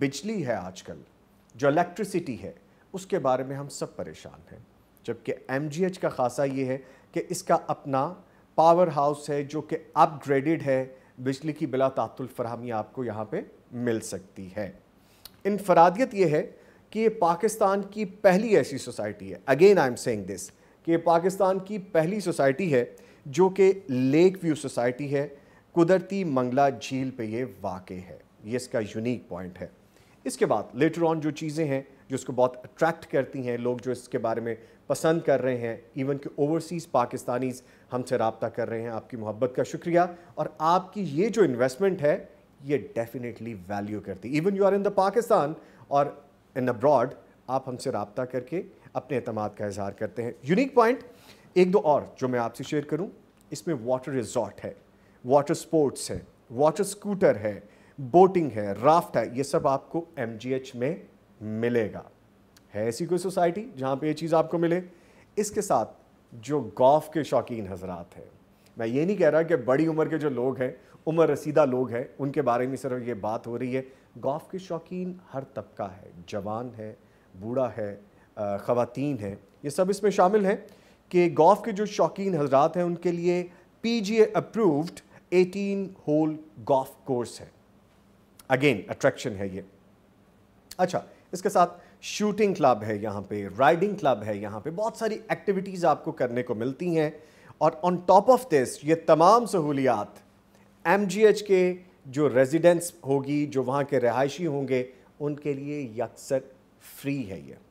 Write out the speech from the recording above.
बिजली है आजकल जो इलेक्ट्रिसिटी है उसके बारे में हम सब परेशान हैं जबकि एम का खासा ये है कि इसका अपना पावर हाउस है जो कि अपग्रेडेड है बिजली की बिला तातुल फरहमी आपको यहाँ पे मिल सकती है इनफरादियत ये है कि ये पाकिस्तान की पहली ऐसी सोसाइटी है again I am saying this कि ये पाकिस्तान की पहली सोसाइटी है जो कि लेक व्यू सोसाइटी है कुदरती मंगला झील पे ये वाक़ है ये इसका यूनिक पॉइंट है इसके बाद लेटर ऑन जो चीज़ें हैं जो इसको बहुत अट्रैक्ट करती हैं लोग जो इसके बारे में पसंद कर रहे हैं इवन कि ओवरसीज़ पाकिस्तानीज़ हमसे रबता कर रहे हैं आपकी मोहब्बत का शुक्रिया और आपकी ये जो इन्वेस्टमेंट है ये डेफिनेटली वैल्यू करती even you are in the Pakistan और इन अब्रॉड आप हमसे रबता करके अपने अतमाद का इजहार करते हैं यूनिक पॉइंट एक दो और जो मैं आपसे शेयर करूँ इसमें वाटर रिजॉर्ट है वाटर स्पोर्ट्स है वाटर स्कूटर है बोटिंग है राफ्ट है ये सब आपको एम में मिलेगा है ऐसी कोई सोसाइटी जहाँ पे ये चीज़ आपको मिले इसके साथ जो गॉफ के शौकीन हजरात हैं मैं ये नहीं कह रहा कि बड़ी उम्र के जो लोग हैं उम्र रसीदा लोग हैं उनके बारे में सिर्फ ये बात हो रही है गॉफ के शौकीन हर तबका है जवान है बूढ़ा है ख़वातीन है ये सब इसमें शामिल हैं कि गॉफ के जो शौकीन हजरात हैं उनके लिए P G approved eighteen hole golf course है अगेन अट्रैक्शन है ये अच्छा इसके साथ शूटिंग क्लब है यहाँ पे राइडिंग क्लब है यहाँ पे बहुत सारी एक्टिविटीज़ आपको करने को मिलती हैं और ऑन टॉप ऑफ दिस ये तमाम सहूलियात एम के जो रेजिडेंस होगी जो वहाँ के रहायशी होंगे उनके लिए यकसर फ्री है ये